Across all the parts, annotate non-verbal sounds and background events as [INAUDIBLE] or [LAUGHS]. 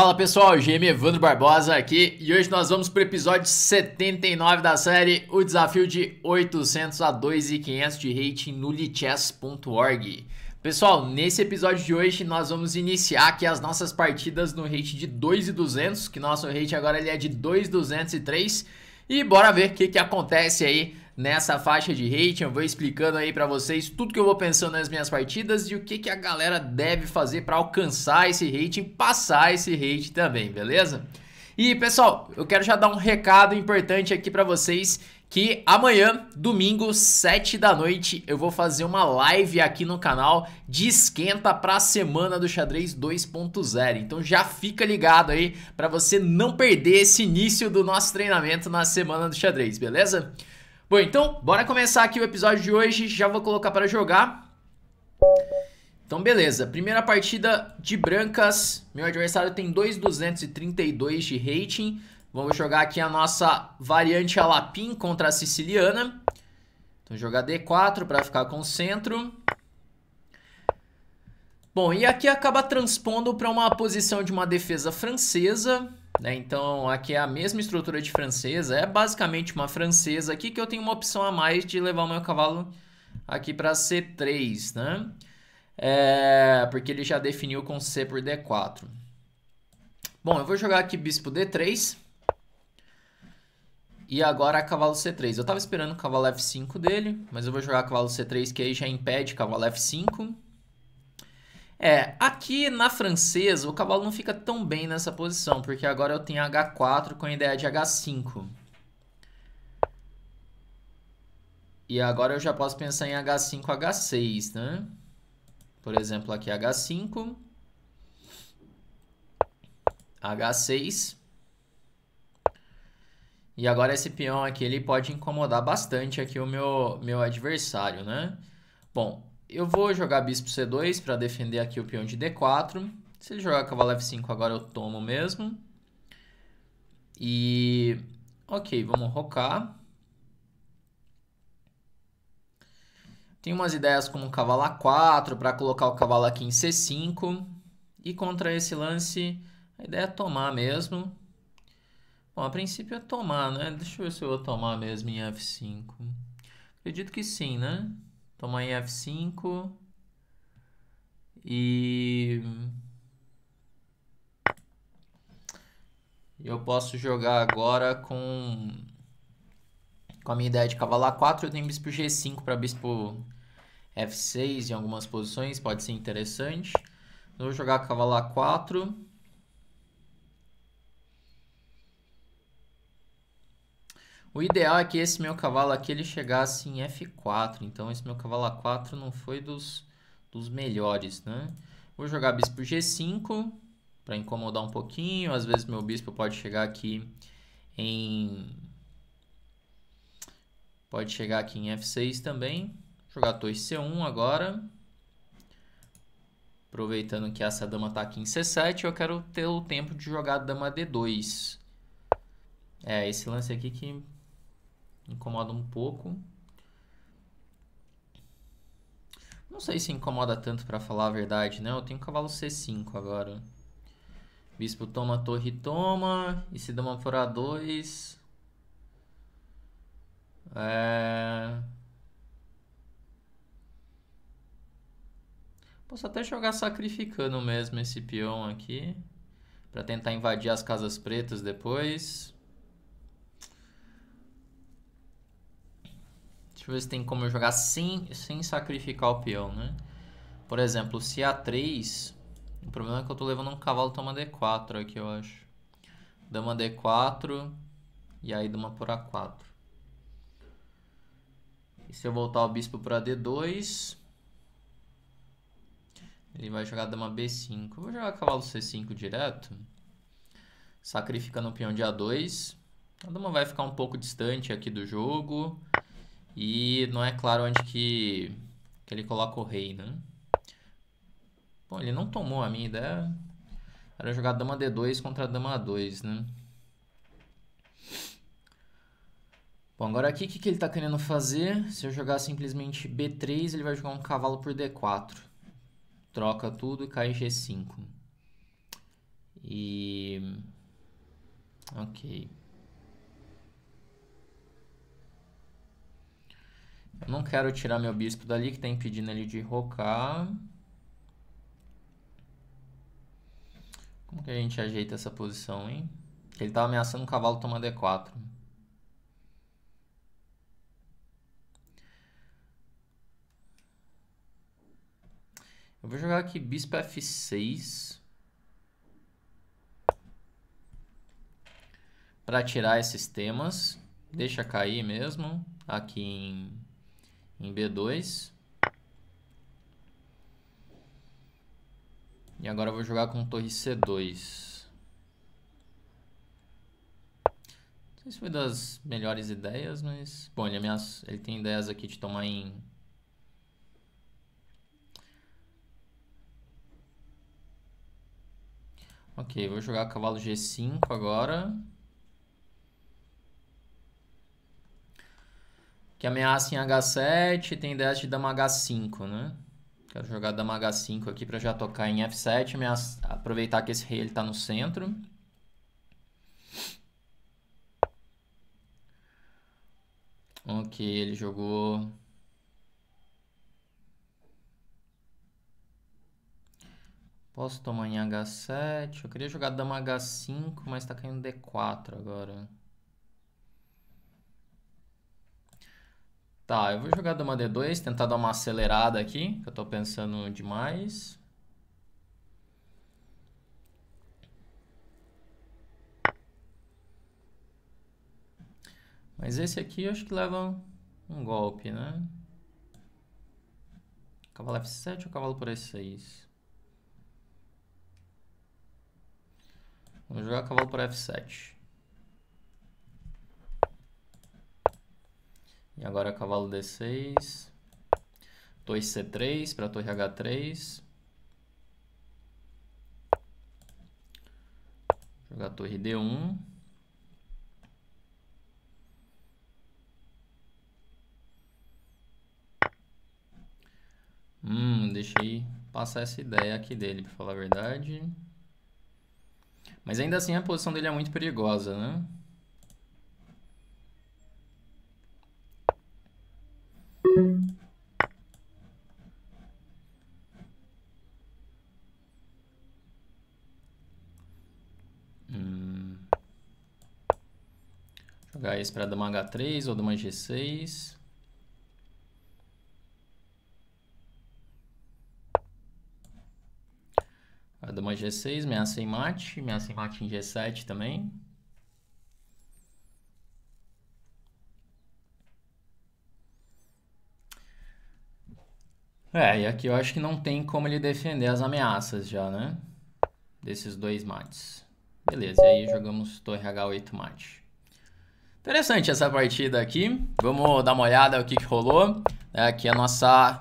Fala pessoal, GM Evandro Barbosa aqui e hoje nós vamos para o episódio 79 da série O desafio de 800 a 2.500 de rating no lichess.org. Pessoal, nesse episódio de hoje nós vamos iniciar aqui as nossas partidas no rate de 2.200, que nosso rate agora ele é de 2.203 e bora ver o que, que acontece aí nessa faixa de rating. Eu vou explicando aí para vocês tudo que eu vou pensando nas minhas partidas e o que, que a galera deve fazer para alcançar esse rating, passar esse rating também, beleza? E pessoal, eu quero já dar um recado importante aqui para vocês que amanhã, domingo, 7 da noite, eu vou fazer uma live aqui no canal de esquenta para a semana do xadrez 2.0. Então já fica ligado aí para você não perder esse início do nosso treinamento na semana do xadrez, beleza? Bom, então, bora começar aqui o episódio de hoje. Já vou colocar para jogar. Então, beleza. Primeira partida de brancas. Meu adversário tem 2,232 de rating. Vamos jogar aqui a nossa variante Alapim contra a siciliana. Então, jogar D4 para ficar com o centro. Bom, e aqui acaba transpondo para uma posição de uma defesa francesa. Né? Então, aqui é a mesma estrutura de francesa, é basicamente uma francesa aqui que eu tenho uma opção a mais de levar o meu cavalo aqui para C3, né? É, porque ele já definiu com C por D4. Bom, eu vou jogar aqui bispo D3. E agora cavalo C3. Eu estava esperando o cavalo F5 dele, mas eu vou jogar cavalo C3, que aí já impede cavalo F5. É. é, aqui na francesa o cavalo não fica tão bem nessa posição, porque agora eu tenho H4 com a ideia de H5. E agora eu já posso pensar em H5, H6, né? Por exemplo, aqui H5, H6. E agora esse peão aqui, ele pode incomodar bastante aqui o meu, meu adversário, né? Bom, eu vou jogar bispo c2 para defender aqui o peão de d4. Se ele jogar cavalo f5 agora eu tomo mesmo. E... Ok, vamos rocar. Tem umas ideias como cavalo a4 para colocar o cavalo aqui em c5. E contra esse lance, a ideia é tomar mesmo. Bom, a princípio é tomar, né? Deixa eu ver se eu vou tomar mesmo em f5. Acredito que sim, né? Toma aí F5. E... Eu posso jogar agora com... Com a minha ideia de cavalar 4, eu tenho bispo G5 para bispo F6 em algumas posições, pode ser interessante. Eu vou jogar cavalar 4. O ideal é que esse meu cavalo aqui ele chegasse em F4. Então esse meu cavalo A4 não foi dos, dos melhores, né? Vou jogar bispo G5 para incomodar um pouquinho. Às vezes meu bispo pode chegar aqui em... Pode chegar aqui em F6 também. Jogar torre C1 agora. Aproveitando que essa dama está aqui em C7, eu quero ter o tempo de jogar dama D2. É, esse lance aqui que Incomoda um pouco. Não sei se incomoda tanto para falar a verdade, né? Eu tenho cavalo C5 agora. Bispo toma, torre toma. E se dama por A2. É... Posso até jogar sacrificando mesmo esse peão aqui. para tentar invadir as casas pretas depois. Deixa eu ver se tem como eu jogar sem, sem sacrificar o peão, né? Por exemplo, se A3... O problema é que eu tô levando um cavalo toma D4 aqui, eu acho. Dama D4 e aí dama por A4. E se eu voltar o bispo para D2... Ele vai jogar dama B5. Eu vou jogar cavalo C5 direto. Sacrificando o peão de A2. A dama vai ficar um pouco distante aqui do jogo. E não é claro onde que, que ele coloca o rei, né? Bom, ele não tomou a minha ideia. Era jogar dama D2 contra dama A2, né? Bom, agora aqui o que, que ele está querendo fazer? Se eu jogar simplesmente B3, ele vai jogar um cavalo por D4. Troca tudo e cai G5. E... Ok. Não quero tirar meu bispo dali, que está impedindo ele de rocar. Como que a gente ajeita essa posição, hein? Ele está ameaçando o cavalo tomar D4. Eu vou jogar aqui bispo F6. Para tirar esses temas. Deixa cair mesmo. Aqui em em B2. E agora eu vou jogar com torre C2. Não sei se foi das melhores ideias, mas... Bom, ele, ameaça... ele tem ideias aqui de tomar em... Ok, vou jogar cavalo G5 agora. que ameaça em H7 tem 10 de dama H5, né? Quero jogar dama H5 aqui para já tocar em F7, ameaça... aproveitar que esse rei ele tá no centro. Ok, ele jogou... Posso tomar em H7? Eu queria jogar dama H5, mas tá caindo D4 agora. Tá, eu vou jogar dama D2, tentar dar uma acelerada aqui, que eu tô pensando demais. Mas esse aqui eu acho que leva um golpe, né? Cavalo F7 ou cavalo por E6? Vamos jogar cavalo por F7. E agora é cavalo D6. Torre C3 para torre H3. Jogar torre D1. Hum, deixei passar essa ideia aqui dele, para falar a verdade. Mas ainda assim a posição dele é muito perigosa, né? Jogar HS para dama H3 ou dama G6. A dama G6, ameaça em mate, ameaça em mate em G7 também. É, e aqui eu acho que não tem como ele defender as ameaças já, né? Desses dois mates. Beleza, e aí jogamos torre H8 mate. Interessante essa partida aqui. Vamos dar uma olhada o que, que rolou. É, aqui a nossa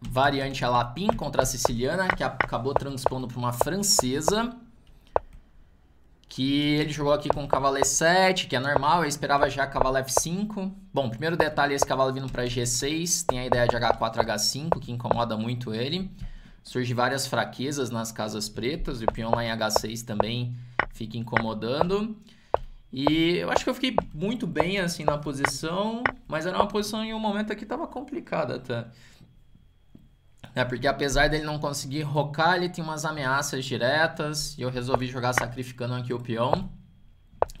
variante Alapim contra a siciliana, que acabou transpondo para uma francesa. Que ele jogou aqui com cavalo E7, que é normal, eu esperava já cavalo F5. Bom, primeiro detalhe esse cavalo vindo para G6, tem a ideia de H4, H5, que incomoda muito ele. Surge várias fraquezas nas casas pretas, e o peão lá em H6 também fica incomodando. E eu acho que eu fiquei muito bem assim na posição, mas era uma posição em um momento que estava complicada, tá? É porque apesar dele não conseguir rocar, ele tinha umas ameaças diretas e eu resolvi jogar sacrificando aqui o peão.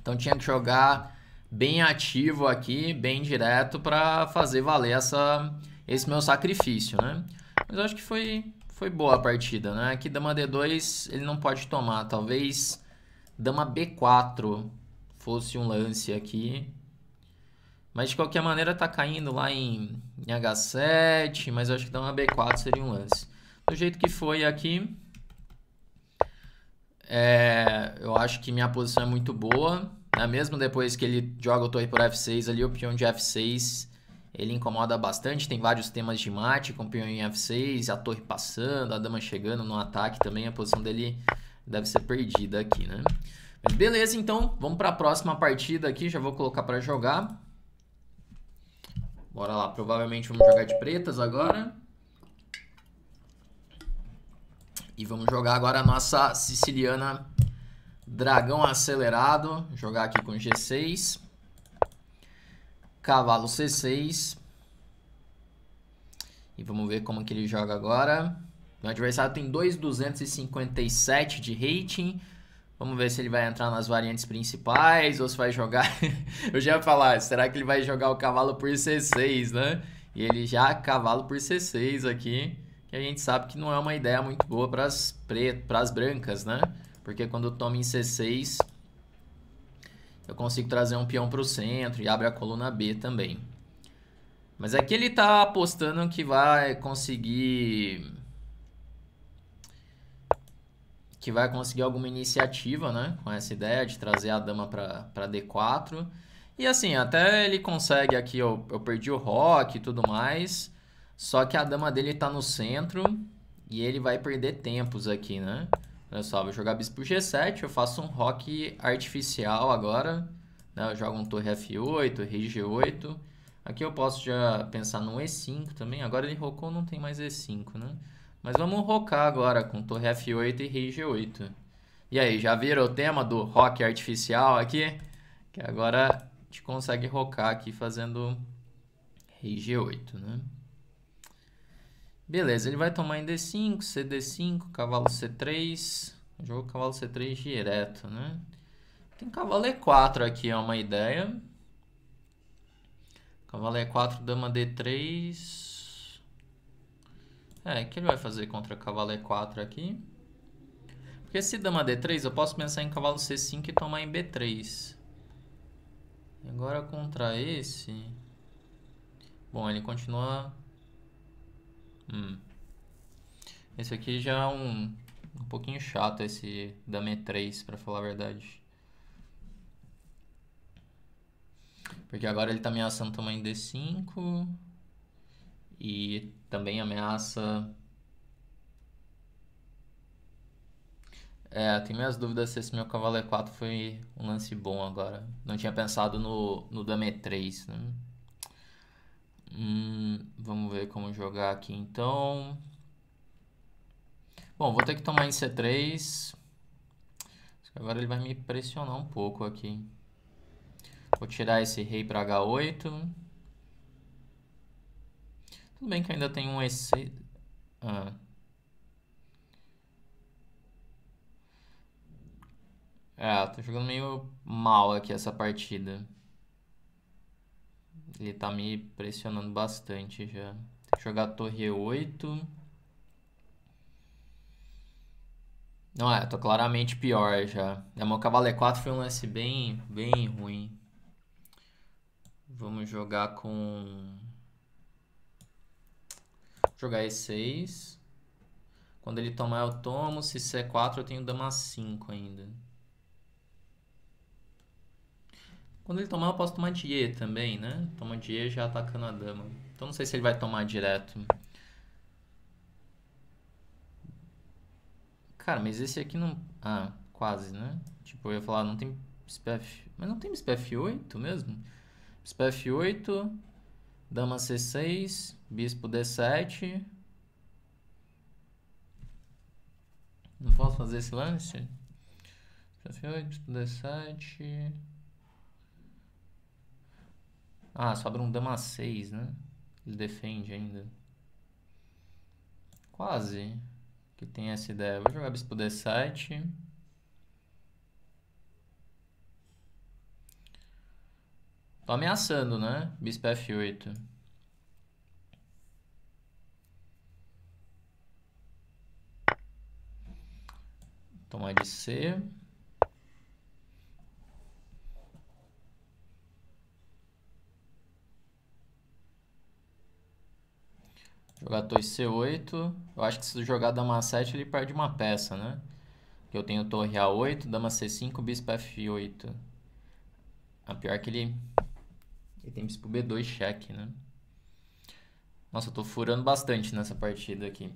Então tinha que jogar bem ativo aqui, bem direto para fazer valer essa esse meu sacrifício, né? Mas eu acho que foi foi boa a partida, né? Aqui dama D2 ele não pode tomar, talvez dama B4 fosse um lance aqui. Mas de qualquer maneira tá caindo lá em, em H7, mas eu acho que dar uma B4 seria um lance. Do jeito que foi aqui, é, eu acho que minha posição é muito boa. Né? Mesmo depois que ele joga o torre por F6 ali, o peão de F6 ele incomoda bastante. Tem vários temas de mate com o peão em F6, a torre passando, a dama chegando no ataque também. A posição dele deve ser perdida aqui, né? beleza, então, vamos para a próxima partida aqui, já vou colocar para jogar. Bora lá, provavelmente vamos jogar de pretas agora. E vamos jogar agora a nossa siciliana dragão acelerado. Jogar aqui com G6. Cavalo C6. E vamos ver como que ele joga agora. Meu adversário tem 2,257 de rating. Vamos ver se ele vai entrar nas variantes principais ou se vai jogar. [LAUGHS] Eu já ia falar, será que ele vai jogar o cavalo por C6, né? E ele já cavalo por C6 aqui, que a gente sabe que não é uma ideia muito boa para as pre... brancas, né? Porque quando toma em C6, eu consigo trazer um peão para o centro e abre a coluna B também. Mas aqui é ele está apostando que vai conseguir que vai conseguir alguma iniciativa, né? Com essa ideia de trazer a dama para D4. E assim, até ele consegue aqui, eu, eu perdi o rock e tudo mais. Só que a dama dele está no centro e ele vai perder tempos aqui, né? Olha só, vou jogar bispo G7, eu faço um rock artificial agora. Né? Eu jogo um torre F8, rei G8. Aqui eu posso já pensar num E5 também. Agora ele rocou, não tem mais E5, né? Mas vamos rocar agora com torre F8 e rei G8. E aí, já viram o tema do rock artificial aqui? Que agora a gente consegue rocar aqui fazendo rei G8, né? Beleza, ele vai tomar em D5, CD5, cavalo C3. Jogo cavalo C3 direto, né? Tem cavalo E4 aqui, é uma ideia. Cavalo E4, dama D3. É, o que ele vai fazer contra cavalo E4 aqui? Porque se dama D3, eu posso pensar em cavalo C5 e tomar em B3. Agora contra esse... Bom, ele continua... Hum. Esse aqui já é um, um pouquinho chato, esse dama E3, pra falar a verdade. Porque agora ele tá ameaçando tomar em D5 e também ameaça. É, tenho minhas dúvidas se esse meu cavalo E4 foi um lance bom agora. Não tinha pensado no, no Dame 3, né? Hum, vamos ver como jogar aqui então. Bom, vou ter que tomar em C3. Agora ele vai me pressionar um pouco aqui. Vou tirar esse rei para H8. Tudo bem que ainda tem um EC... Ah. É, tô tá jogando meio mal aqui essa partida. Ele tá me pressionando bastante já. Tem que jogar torre E8. Não é, tô claramente pior já. É, meu cavalo E4 foi um lance bem, bem ruim. Vamos jogar com... Jogar E6. Quando ele tomar, eu tomo. Se C4, eu tenho dama 5 ainda. Quando ele tomar, eu posso tomar de E também, né? Toma de E já atacando a dama. Então não sei se ele vai tomar direto. Cara, mas esse aqui não... Ah, quase, né? Tipo, eu ia falar, não tem SPF... Mas não tem SPF 8 mesmo? SPF 8... Dama C6, bispo D7. Não posso fazer esse lance? F8, bispo D7. Ah, sobra um dama 6, né? Ele defende ainda. Quase que tem essa ideia. Vou jogar bispo D7. Tô ameaçando, né? Bispo F8. Tomar de C. Jogar torre C8. Eu acho que se jogar dama A7 ele perde uma peça, né? Eu tenho torre A8, dama C5, bispo F8. A pior que ele e tem bispo B2 cheque, né? Nossa, eu tô furando bastante nessa partida aqui.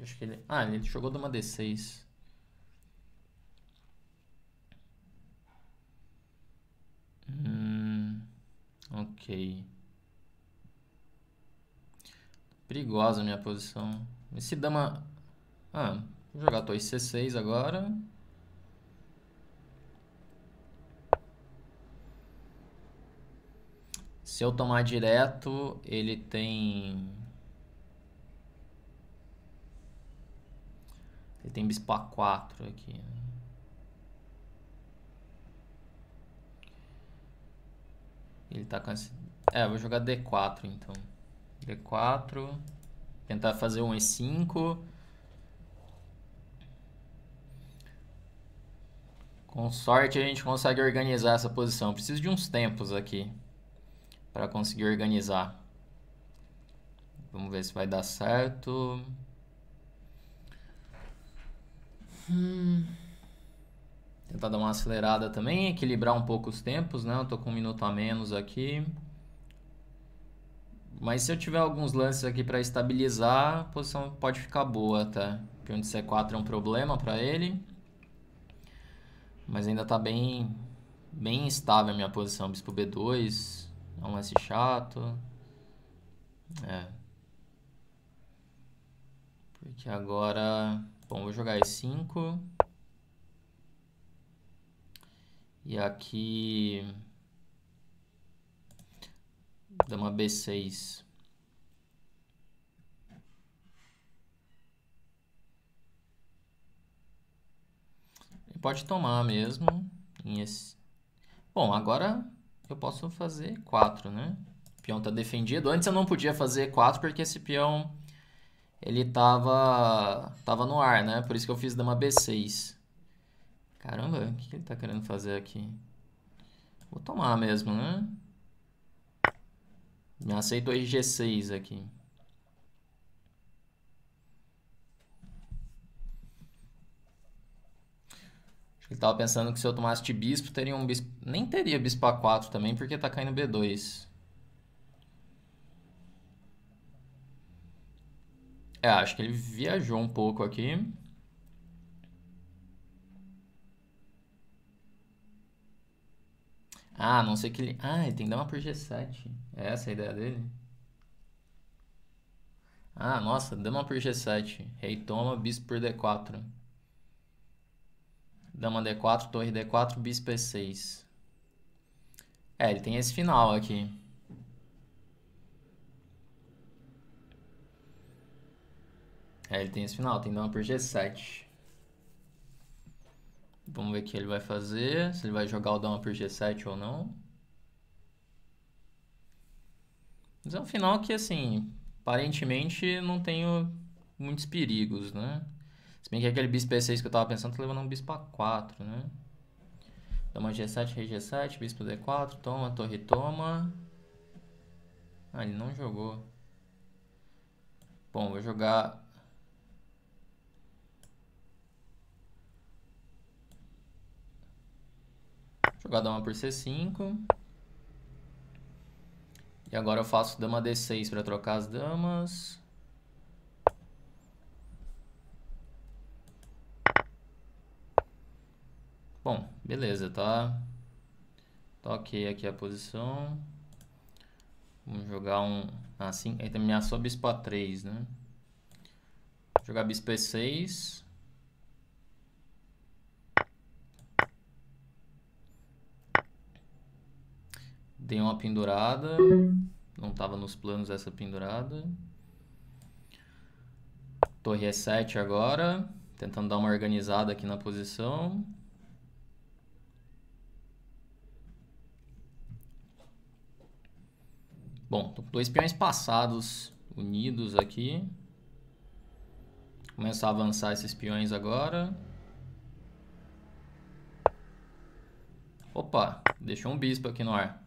Acho que ele... Ah, ele jogou dama D6. Hum, ok. Perigosa a minha posição. Esse dama... Ah, vou jogar torre C6 agora. Se eu tomar direto, ele tem. Ele tem bispa 4 aqui. Ele tá com esse. É, vou jogar D4 então. D4. Tentar fazer um E5. Com sorte a gente consegue organizar essa posição. Preciso de uns tempos aqui para conseguir organizar. Vamos ver se vai dar certo. Hum. Tentar dar uma acelerada também, equilibrar um pouco os tempos, né? Eu tô com um minuto a menos aqui. Mas se eu tiver alguns lances aqui para estabilizar, a posição pode ficar boa até. Peão de C4 é um problema para ele. Mas ainda tá bem bem estável a minha posição. Bispo B2, é um lance chato. É. Porque agora. Bom, vou jogar E5. E aqui. Dama B6. pode tomar mesmo. Bom, agora eu posso fazer 4, né? O peão está defendido. Antes eu não podia fazer 4 porque esse peão ele tava, tava no ar, né? Por isso que eu fiz dama B6. Caramba, o que ele está querendo fazer aqui? Vou tomar mesmo, né? Me aceitou G6 aqui. Acho que ele tava pensando que se eu tomasse de bispo, teria um bispo. Nem teria bispo A4 também, porque tá caindo B2. É, acho que ele viajou um pouco aqui. Ah, não sei que ele. Ah, ele tem que dar uma por G7. É essa a ideia dele? Ah, nossa, dama por G7. Rei toma, bispo por D4. Dama D4, torre D4, bispo E6. É, ele tem esse final aqui. É, ele tem esse final, tem dama por G7. Vamos ver o que ele vai fazer, se ele vai jogar o dama por G7 ou não. Mas é um final que, assim, aparentemente não tenho muitos perigos, né? Se bem que aquele bispo E6 que eu tava pensando tá levando um bispo A4, né? Toma G7, rei G7, bispo D4, toma, torre toma. Ah, ele não jogou. Bom, vou jogar... Vou jogar dama por C5. E agora eu faço dama D6 para trocar as damas. Bom, beleza, tá? Toquei tá ok aqui a posição. Vamos jogar um assim. Aí também a só bispo A3, né? Jogar bispo 6 Dei uma pendurada. Não estava nos planos essa pendurada. Torre é E7 agora. Tentando dar uma organizada aqui na posição. Bom, dois peões passados unidos aqui. Começar a avançar esses peões agora. Opa, deixou um bispo aqui no ar.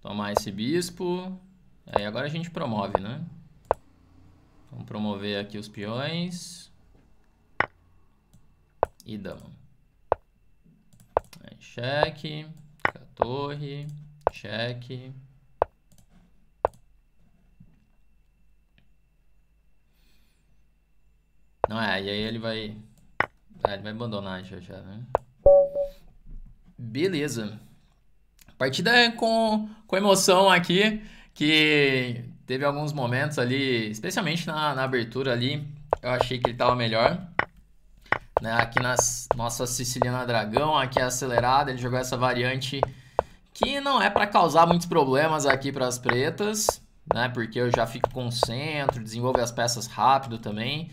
Tomar esse bispo. Aí agora a gente promove, né? Vamos promover aqui os peões. E dão cheque. Torre. Cheque. Não é, e aí ele vai. Ah, ele vai abandonar já já, né? Beleza. Partida é com, com emoção aqui, que teve alguns momentos ali, especialmente na, na abertura ali, eu achei que ele estava melhor. Né? Aqui na nossa Siciliana Dragão, aqui é acelerada, ele jogou essa variante que não é para causar muitos problemas aqui para as pretas, né? Porque eu já fico com centro, desenvolvo as peças rápido também.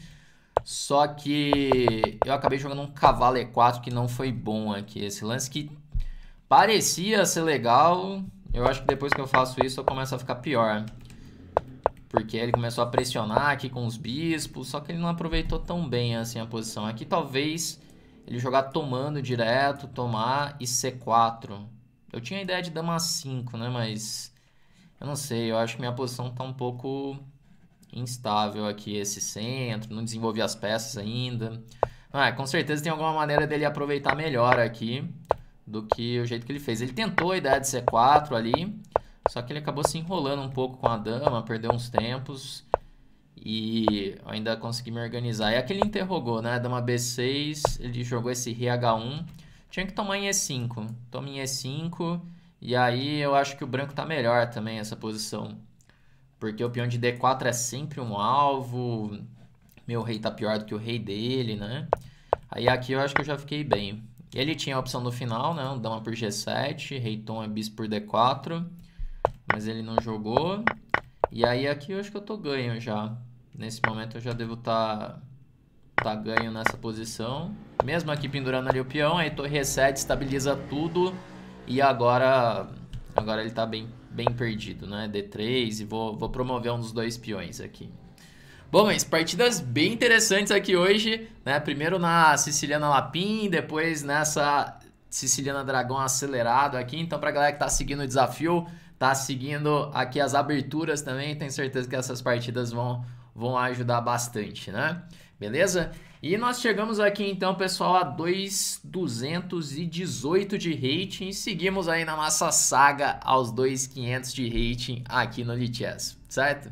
Só que eu acabei jogando um cavalo E4 que não foi bom aqui. Esse lance que parecia ser legal. Eu acho que depois que eu faço isso eu começo a ficar pior. Porque ele começou a pressionar aqui com os bispos. Só que ele não aproveitou tão bem assim a posição. Aqui talvez ele jogar tomando direto, tomar e C4. Eu tinha a ideia de dama 5, né? Mas eu não sei. Eu acho que minha posição tá um pouco instável aqui esse centro, não desenvolvi as peças ainda. Ah, com certeza tem alguma maneira dele aproveitar melhor aqui do que o jeito que ele fez. Ele tentou a ideia de C4 ali, só que ele acabou se enrolando um pouco com a dama, perdeu uns tempos e ainda consegui me organizar. E é aqui ele interrogou, né? Dama B6, ele jogou esse RH1. Tinha que tomar em E5. Toma em E5 e aí eu acho que o branco tá melhor também essa posição. Porque o peão de D4 é sempre um alvo. Meu rei tá pior do que o rei dele, né? Aí aqui eu acho que eu já fiquei bem. Ele tinha a opção no final, né? Um dama por G7, rei tom é bis por D4. Mas ele não jogou. E aí aqui eu acho que eu tô ganho já. Nesse momento eu já devo estar tá, tá ganho nessa posição. Mesmo aqui pendurando ali o peão, aí torre E7 estabiliza tudo. E agora Agora ele tá bem, bem perdido, né? D3 e vou, vou promover um dos dois peões aqui. Bom, mas partidas bem interessantes aqui hoje, né? Primeiro na Siciliana Lapim, depois nessa Siciliana Dragão acelerado aqui. Então, pra galera que tá seguindo o desafio, tá seguindo aqui as aberturas também, tenho certeza que essas partidas vão, vão ajudar bastante, né? beleza? E nós chegamos aqui então, pessoal, a 2,218 de rating. Seguimos aí na nossa saga aos 2,500 de rating aqui no Lichess, certo?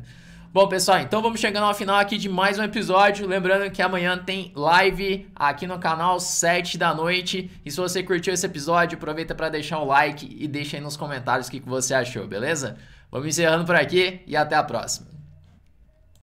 Bom, pessoal, então vamos chegando ao final aqui de mais um episódio. Lembrando que amanhã tem live aqui no canal, 7 da noite. E se você curtiu esse episódio, aproveita para deixar o um like e deixa aí nos comentários o que você achou, beleza? Vamos encerrando por aqui e até a próxima.